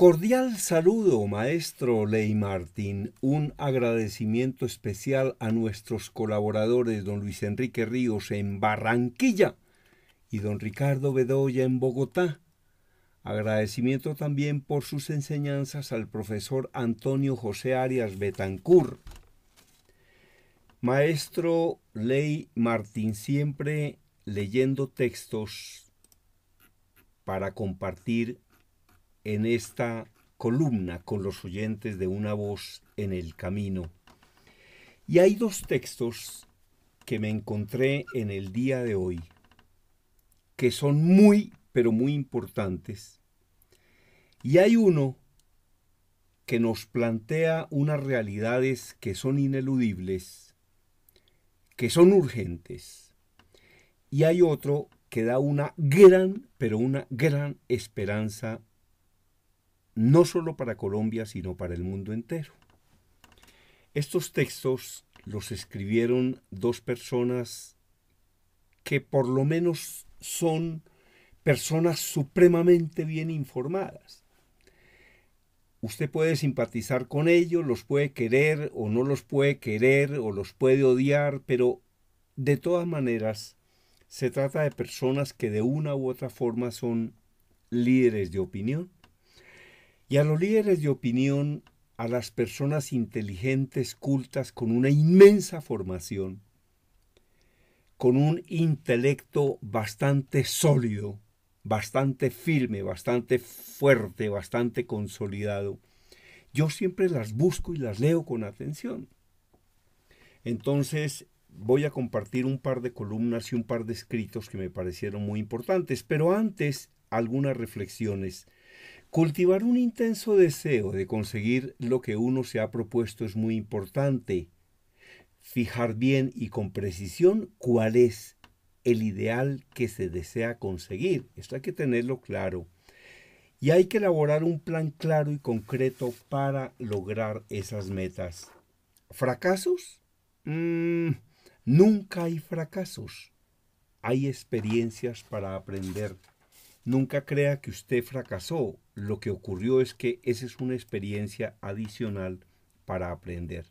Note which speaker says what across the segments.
Speaker 1: Cordial saludo, maestro Ley Martín. Un agradecimiento especial a nuestros colaboradores, don Luis Enrique Ríos en Barranquilla y don Ricardo Bedoya en Bogotá. Agradecimiento también por sus enseñanzas al profesor Antonio José Arias Betancur. Maestro Ley Martín, siempre leyendo textos para compartir en esta columna con los oyentes de Una voz en el camino. Y hay dos textos que me encontré en el día de hoy que son muy, pero muy importantes. Y hay uno que nos plantea unas realidades que son ineludibles, que son urgentes. Y hay otro que da una gran, pero una gran esperanza no solo para Colombia, sino para el mundo entero. Estos textos los escribieron dos personas que por lo menos son personas supremamente bien informadas. Usted puede simpatizar con ellos, los puede querer o no los puede querer o los puede odiar, pero de todas maneras se trata de personas que de una u otra forma son líderes de opinión. Y a los líderes de opinión, a las personas inteligentes, cultas, con una inmensa formación, con un intelecto bastante sólido, bastante firme, bastante fuerte, bastante consolidado, yo siempre las busco y las leo con atención. Entonces, voy a compartir un par de columnas y un par de escritos que me parecieron muy importantes, pero antes algunas reflexiones Cultivar un intenso deseo de conseguir lo que uno se ha propuesto es muy importante. Fijar bien y con precisión cuál es el ideal que se desea conseguir. Esto hay que tenerlo claro. Y hay que elaborar un plan claro y concreto para lograr esas metas. ¿Fracasos? Mm, nunca hay fracasos. Hay experiencias para aprender. Nunca crea que usted fracasó lo que ocurrió es que esa es una experiencia adicional para aprender.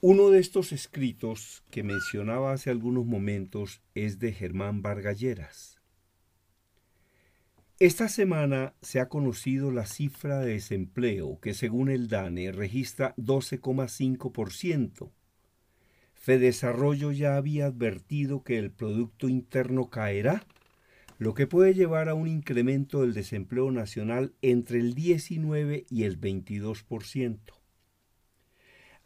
Speaker 1: Uno de estos escritos que mencionaba hace algunos momentos es de Germán Vargalleras. Esta semana se ha conocido la cifra de desempleo que según el DANE registra 12,5%. Fedesarrollo ya había advertido que el Producto Interno caerá lo que puede llevar a un incremento del desempleo nacional entre el 19 y el 22%.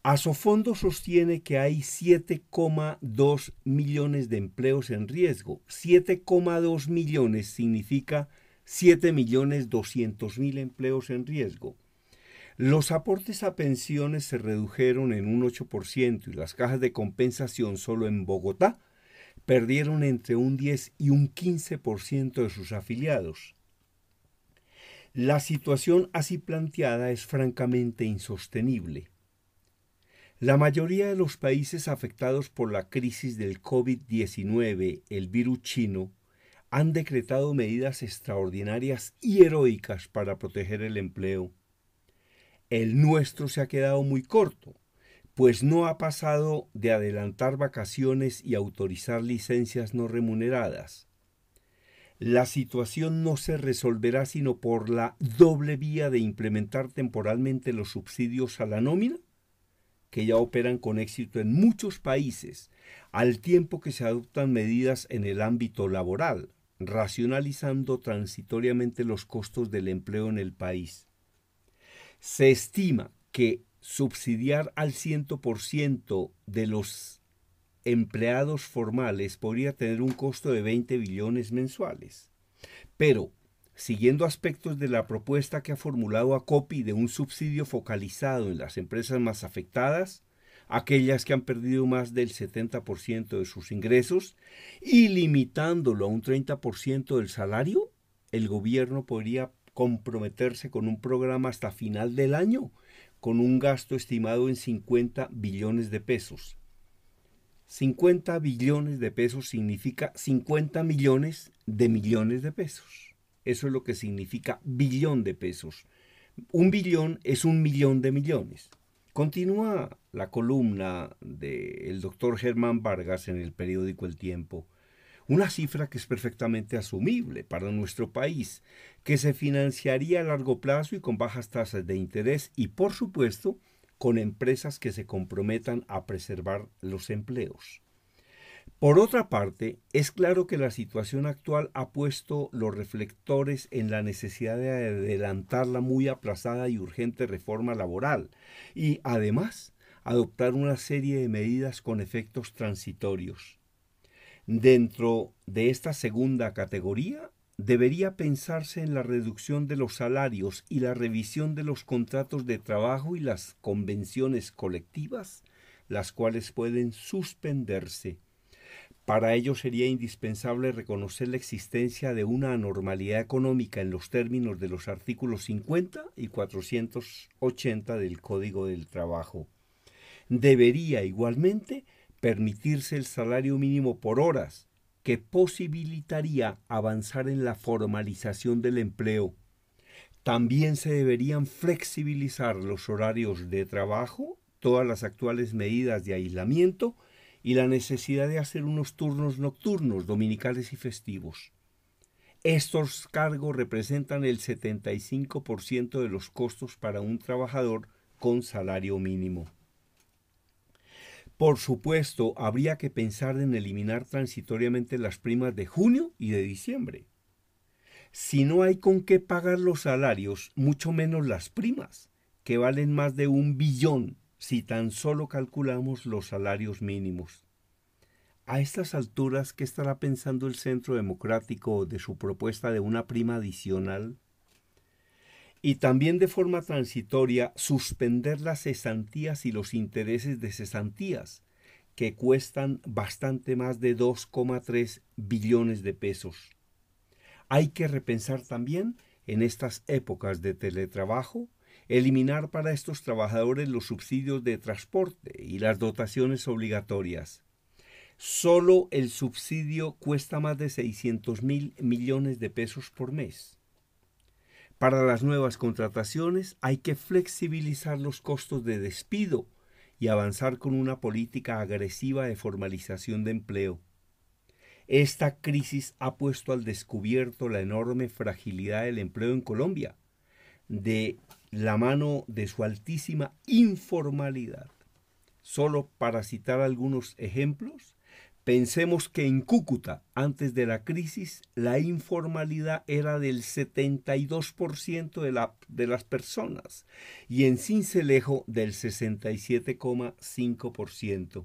Speaker 1: Asofondo sostiene que hay 7,2 millones de empleos en riesgo. 7,2 millones significa 7,200,000 millones empleos en riesgo. Los aportes a pensiones se redujeron en un 8% y las cajas de compensación solo en Bogotá perdieron entre un 10 y un 15% de sus afiliados. La situación así planteada es francamente insostenible. La mayoría de los países afectados por la crisis del COVID-19, el virus chino, han decretado medidas extraordinarias y heroicas para proteger el empleo. El nuestro se ha quedado muy corto pues no ha pasado de adelantar vacaciones y autorizar licencias no remuneradas. La situación no se resolverá sino por la doble vía de implementar temporalmente los subsidios a la nómina, que ya operan con éxito en muchos países, al tiempo que se adoptan medidas en el ámbito laboral, racionalizando transitoriamente los costos del empleo en el país. Se estima que subsidiar al 100% de los empleados formales podría tener un costo de 20 billones mensuales. Pero, siguiendo aspectos de la propuesta que ha formulado ACOPI de un subsidio focalizado en las empresas más afectadas, aquellas que han perdido más del 70% de sus ingresos, y limitándolo a un 30% del salario, el gobierno podría comprometerse con un programa hasta final del año con un gasto estimado en 50 billones de pesos. 50 billones de pesos significa 50 millones de millones de pesos. Eso es lo que significa billón de pesos. Un billón es un millón de millones. Continúa la columna del el doctor Germán Vargas en el periódico El Tiempo una cifra que es perfectamente asumible para nuestro país, que se financiaría a largo plazo y con bajas tasas de interés y, por supuesto, con empresas que se comprometan a preservar los empleos. Por otra parte, es claro que la situación actual ha puesto los reflectores en la necesidad de adelantar la muy aplazada y urgente reforma laboral y, además, adoptar una serie de medidas con efectos transitorios. Dentro de esta segunda categoría, debería pensarse en la reducción de los salarios y la revisión de los contratos de trabajo y las convenciones colectivas, las cuales pueden suspenderse. Para ello sería indispensable reconocer la existencia de una anormalidad económica en los términos de los artículos 50 y 480 del Código del Trabajo. Debería igualmente permitirse el salario mínimo por horas, que posibilitaría avanzar en la formalización del empleo. También se deberían flexibilizar los horarios de trabajo, todas las actuales medidas de aislamiento y la necesidad de hacer unos turnos nocturnos, dominicales y festivos. Estos cargos representan el 75% de los costos para un trabajador con salario mínimo. Por supuesto, habría que pensar en eliminar transitoriamente las primas de junio y de diciembre. Si no hay con qué pagar los salarios, mucho menos las primas, que valen más de un billón si tan solo calculamos los salarios mínimos. A estas alturas, ¿qué estará pensando el Centro Democrático de su propuesta de una prima adicional? y también de forma transitoria suspender las cesantías y los intereses de cesantías, que cuestan bastante más de 2,3 billones de pesos. Hay que repensar también en estas épocas de teletrabajo, eliminar para estos trabajadores los subsidios de transporte y las dotaciones obligatorias. Solo el subsidio cuesta más de 600 mil millones de pesos por mes. Para las nuevas contrataciones hay que flexibilizar los costos de despido y avanzar con una política agresiva de formalización de empleo. Esta crisis ha puesto al descubierto la enorme fragilidad del empleo en Colombia, de la mano de su altísima informalidad. Solo para citar algunos ejemplos, Pensemos que en Cúcuta, antes de la crisis, la informalidad era del 72% de, las personas y en Cincelejo del 67,5%.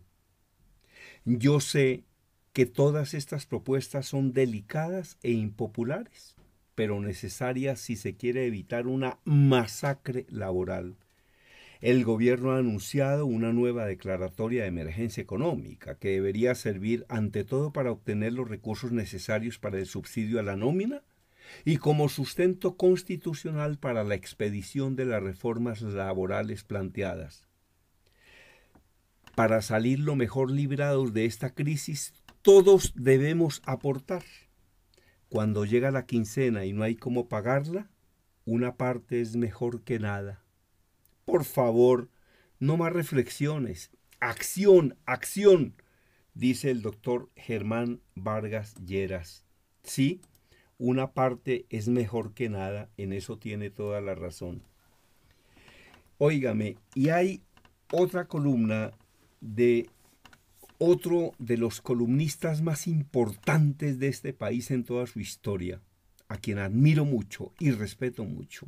Speaker 1: Yo sé que todas estas propuestas son delicadas e impopulares, pero necesarias si se quiere evitar una masacre laboral el gobierno ha anunciado una nueva declaratoria de emergencia económica que debería servir ante todo para obtener los recursos necesarios para el subsidio a la nómina y como sustento constitucional para la expedición de las reformas laborales planteadas. Para salir lo mejor librados de esta crisis, todos debemos aportar. Cuando llega la quincena y no hay cómo pagarla, una parte es mejor que nada por favor, no más reflexiones. Acción, acción, dice el doctor Germán Vargas Lleras. Sí, una parte es mejor que nada, en eso tiene toda la razón. Óigame, y hay otra columna de otro de los columnistas más importantes de este país en toda su historia, a quien admiro mucho y respeto mucho,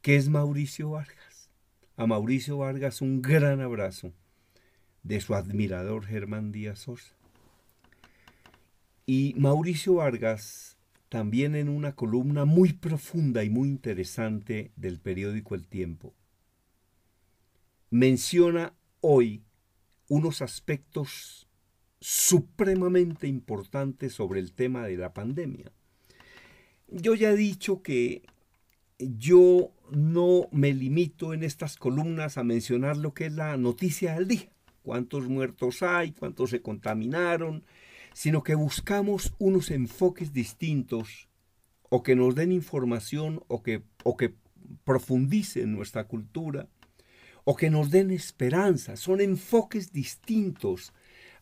Speaker 1: que es Mauricio Vargas. A Mauricio Vargas un gran abrazo de su admirador Germán Díaz Sosa. Y Mauricio Vargas, también en una columna muy profunda y muy interesante del periódico El Tiempo, menciona hoy unos aspectos supremamente importantes sobre el tema de la pandemia. Yo ya he dicho que yo no me limito en estas columnas a mencionar lo que es la noticia del día, cuántos muertos hay, cuántos se contaminaron, sino que buscamos unos enfoques distintos o que nos den información o que, o que profundicen nuestra cultura o que nos den esperanza. Son enfoques distintos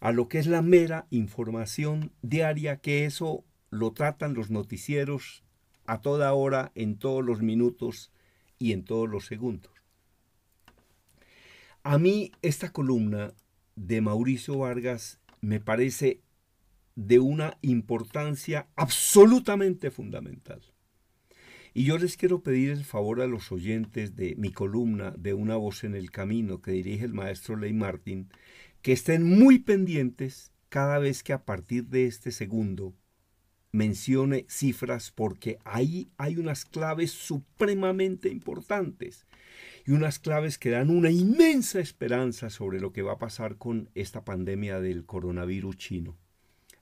Speaker 1: a lo que es la mera información diaria que eso lo tratan los noticieros a toda hora, en todos los minutos y en todos los segundos. A mí esta columna de Mauricio Vargas me parece de una importancia absolutamente fundamental. Y yo les quiero pedir el favor a los oyentes de mi columna de Una voz en el camino que dirige el maestro Ley Martin, que estén muy pendientes cada vez que a partir de este segundo mencione cifras porque ahí hay unas claves supremamente importantes y unas claves que dan una inmensa esperanza sobre lo que va a pasar con esta pandemia del coronavirus chino.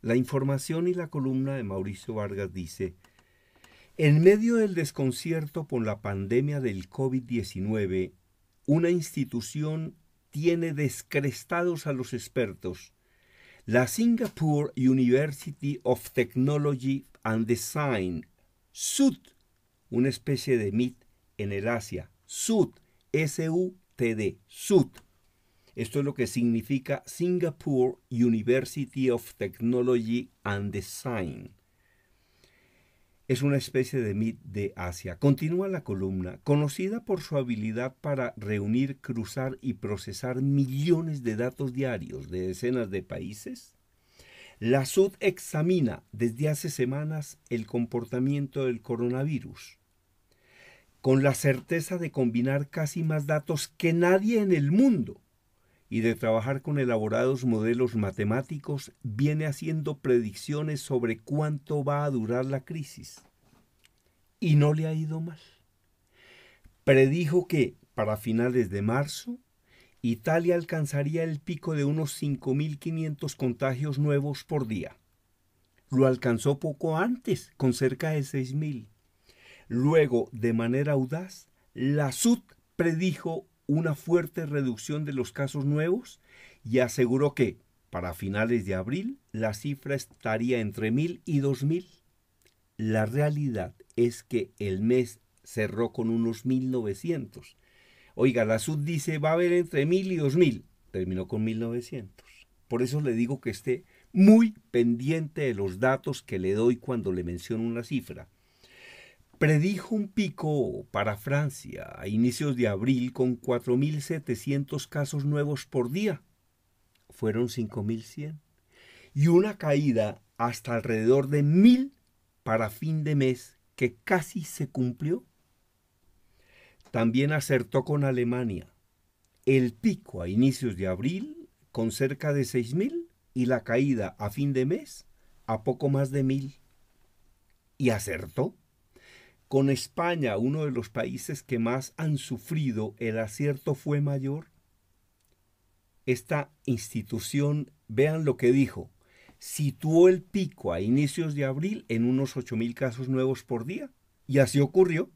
Speaker 1: La información y la columna de Mauricio Vargas dice, en medio del desconcierto por la pandemia del COVID-19, una institución tiene descrestados a los expertos la Singapore University of Technology and Design, SUT, una especie de MIT en el Asia. SUT, S-U-T-D, SUT. Esto es lo que significa Singapore University of Technology and Design es una especie de mit de Asia. Continúa la columna, conocida por su habilidad para reunir, cruzar y procesar millones de datos diarios de decenas de países. La SUD examina desde hace semanas el comportamiento del coronavirus, con la certeza de combinar casi más datos que nadie en el mundo y de trabajar con elaborados modelos matemáticos, viene haciendo predicciones sobre cuánto va a durar la crisis. Y no le ha ido mal. Predijo que para finales de marzo, Italia alcanzaría el pico de unos 5.500 contagios nuevos por día. Lo alcanzó poco antes, con cerca de 6.000. Luego, de manera audaz, la SUD predijo una fuerte reducción de los casos nuevos y aseguró que para finales de abril la cifra estaría entre 1.000 y 2.000. La realidad es que el mes cerró con unos 1.900. Oiga, la SUD dice va a haber entre 1.000 y 2.000. Terminó con 1.900. Por eso le digo que esté muy pendiente de los datos que le doy cuando le menciono una cifra predijo un pico para Francia a inicios de abril con 4.700 casos nuevos por día. Fueron 5.100. Y una caída hasta alrededor de 1.000 para fin de mes que casi se cumplió. También acertó con Alemania. El pico a inicios de abril con cerca de 6.000 y la caída a fin de mes a poco más de 1.000. Y acertó con España, uno de los países que más han sufrido, el acierto fue mayor? Esta institución, vean lo que dijo, situó el pico a inicios de abril en unos 8.000 casos nuevos por día, y así ocurrió,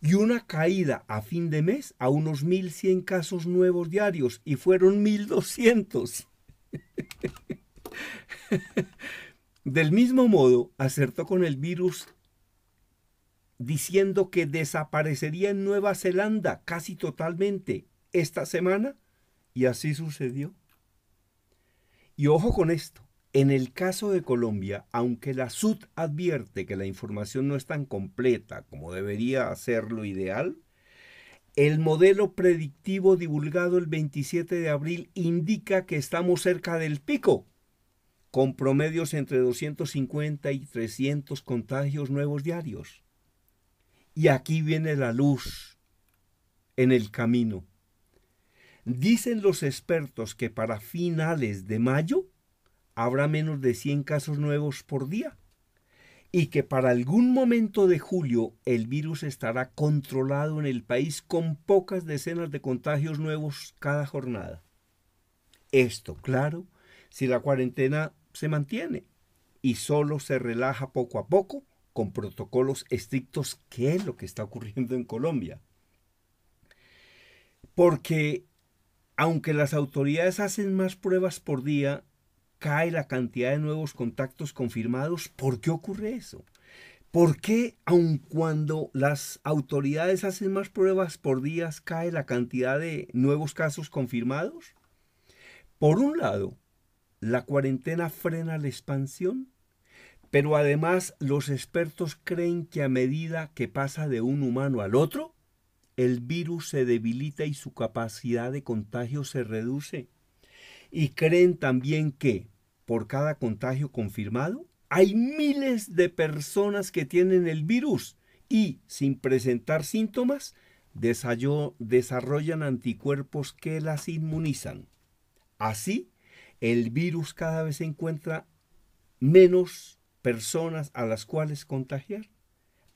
Speaker 1: y una caída a fin de mes a unos 1.100 casos nuevos diarios, y fueron 1.200. Del mismo modo, acertó con el virus diciendo que desaparecería en Nueva Zelanda casi totalmente esta semana, y así sucedió. Y ojo con esto, en el caso de Colombia, aunque la SUD advierte que la información no es tan completa como debería ser lo ideal, el modelo predictivo divulgado el 27 de abril indica que estamos cerca del pico, con promedios entre 250 y 300 contagios nuevos diarios. Y aquí viene la luz en el camino. Dicen los expertos que para finales de mayo habrá menos de 100 casos nuevos por día y que para algún momento de julio el virus estará controlado en el país con pocas decenas de contagios nuevos cada jornada. Esto, claro, si la cuarentena se mantiene y solo se relaja poco a poco con protocolos estrictos, ¿qué es lo que está ocurriendo en Colombia. Porque aunque las autoridades hacen más pruebas por día, cae la cantidad de nuevos contactos confirmados. ¿Por qué ocurre eso? ¿Por qué, aun cuando las autoridades hacen más pruebas por día, cae la cantidad de nuevos casos confirmados? Por un lado, la cuarentena frena la expansión pero además los expertos creen que a medida que pasa de un humano al otro, el virus se debilita y su capacidad de contagio se reduce. Y creen también que por cada contagio confirmado hay miles de personas que tienen el virus y sin presentar síntomas desarrollan anticuerpos que las inmunizan. Así, el virus cada vez se encuentra menos personas a las cuales contagiar.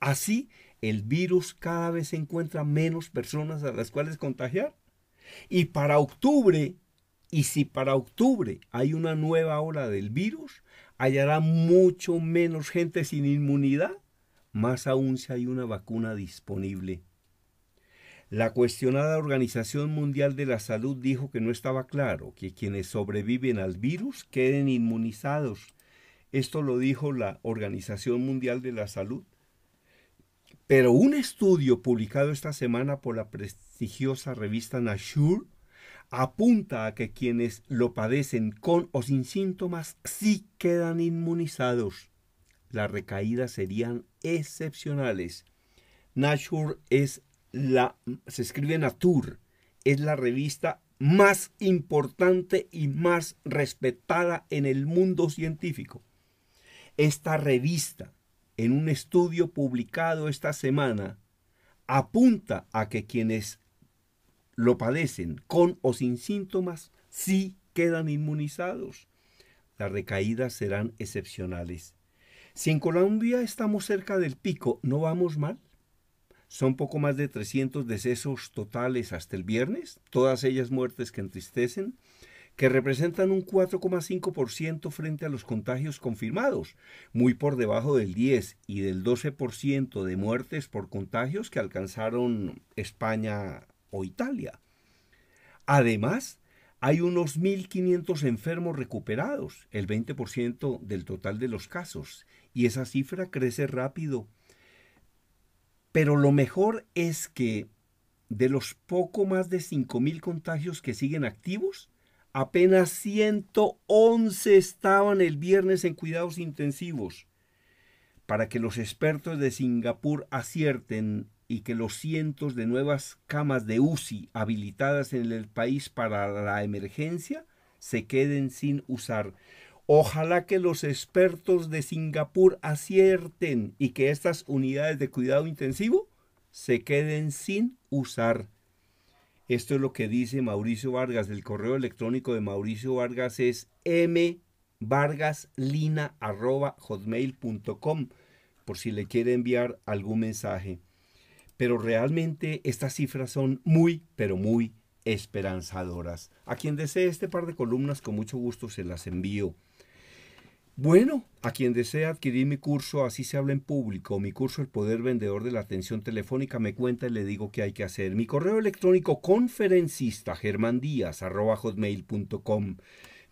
Speaker 1: Así, el virus cada vez encuentra menos personas a las cuales contagiar. Y para octubre, y si para octubre hay una nueva ola del virus, hallará mucho menos gente sin inmunidad, más aún si hay una vacuna disponible. La cuestionada Organización Mundial de la Salud dijo que no estaba claro que quienes sobreviven al virus queden inmunizados esto lo dijo la Organización Mundial de la Salud. Pero un estudio publicado esta semana por la prestigiosa revista Nature apunta a que quienes lo padecen con o sin síntomas sí quedan inmunizados. Las recaídas serían excepcionales. Nature es la, se escribe Nature, es la revista más importante y más respetada en el mundo científico. Esta revista, en un estudio publicado esta semana, apunta a que quienes lo padecen con o sin síntomas sí quedan inmunizados. Las recaídas serán excepcionales. Si en Colombia estamos cerca del pico, ¿no vamos mal? Son poco más de 300 decesos totales hasta el viernes, todas ellas muertes que entristecen que representan un 4,5% frente a los contagios confirmados, muy por debajo del 10 y del 12% de muertes por contagios que alcanzaron España o Italia. Además, hay unos 1.500 enfermos recuperados, el 20% del total de los casos, y esa cifra crece rápido. Pero lo mejor es que de los poco más de 5.000 contagios que siguen activos, Apenas 111 estaban el viernes en cuidados intensivos. Para que los expertos de Singapur acierten y que los cientos de nuevas camas de UCI habilitadas en el país para la emergencia se queden sin usar. Ojalá que los expertos de Singapur acierten y que estas unidades de cuidado intensivo se queden sin usar. Esto es lo que dice Mauricio Vargas. El correo electrónico de Mauricio Vargas es mvargaslina.hotmail.com por si le quiere enviar algún mensaje. Pero realmente estas cifras son muy, pero muy esperanzadoras. A quien desee este par de columnas, con mucho gusto se las envío. Bueno, a quien desea adquirir mi curso Así se habla en público, mi curso El Poder Vendedor de la Atención Telefónica, me cuenta y le digo qué hay que hacer. Mi correo electrónico conferencista hotmail.com,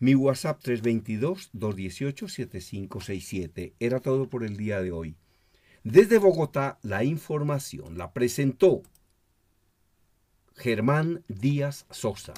Speaker 1: Mi WhatsApp 322-218-7567. Era todo por el día de hoy. Desde Bogotá, la información la presentó Germán Díaz Sosa.